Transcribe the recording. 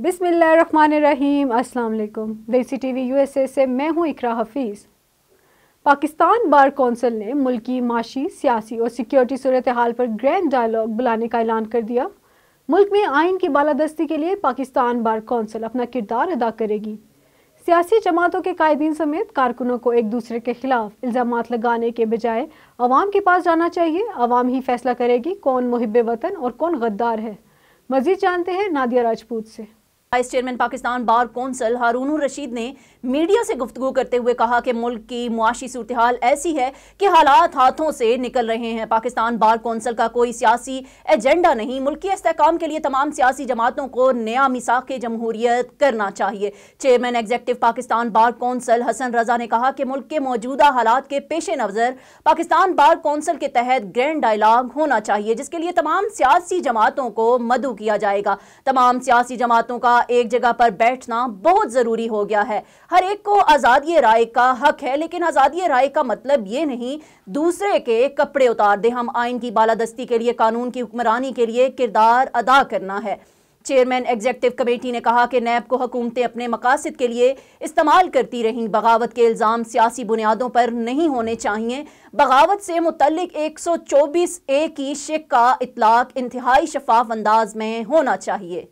बिसमीम अल्लाम देसी टीवी यूएसए से मैं हूं इकरा हफीज़ पाकिस्तान बार कौंसिल ने मुल्की माशी सियासी और सिक्योरिटी सूरत हाल पर ग्रैंड डायलॉग बुलाने का ऐलान कर दिया मुल्क में आइन की बालादस्ती के लिए पाकिस्तान बार कौंसिल अपना किरदार अदा करेगी सियासी जमातों के कायदीन समेत कारकुनों को एक दूसरे के खिलाफ इल्ज़ाम लगाने के बजाय आवाम के पास जाना चाहिए अवाम ही फैसला करेगी कौन मुहब वतन और कौन गद्दार है मज़ीद जानते हैं नादिया राजपूत से vice chairman Pakistan bar council Haroon Rasheed ने मीडिया से गुफ्तु करते हुए कहा कि मुल्क की मुआशी सूरत हाल ऐसी है कि हालात हाथों से निकल रहे हैं पाकिस्तान बार कौंसल का कोई सियासी एजेंडा नहीं मुल्की इसकाम के लिए तमाम सियासी जमातों को नया मिसाक जमहूरियत करना चाहिए chairman executive Pakistan bar council Hasan Raza ने कहा कि मुल्क के मौजूदा हालात के पेश नज़र पाकिस्तान बार कौंसल के तहत ग्रैंड डायलाग होना चाहिए जिसके लिए तमाम सियासी जमातों को मदु किया जाएगा तमाम सियासी जमातों का का एक जगह पर बैठना बहुत ज़रूरी हो गया है हर एक को आज़ादी राय का हक है लेकिन आज़ादी राय का मतलब ये नहीं दूसरे के कपड़े उतार दे हम आइन की बालादस्ती के लिए कानून की हुक्मरानी के लिए किरदार अदा करना है चेयरमैन एग्जेक्टिव कमेटी ने कहा कि नैब को हुकूमतें अपने मकासद के लिए इस्तेमाल करती रहीं बगावत के इल्ज़ाम सियासी बुनियादों पर नहीं होने चाहिए बगावत से मुतलिक एक सौ चौबीस ए की शिक का इतलाक इंतहाई शफाफ अंदाज में होना चाहिए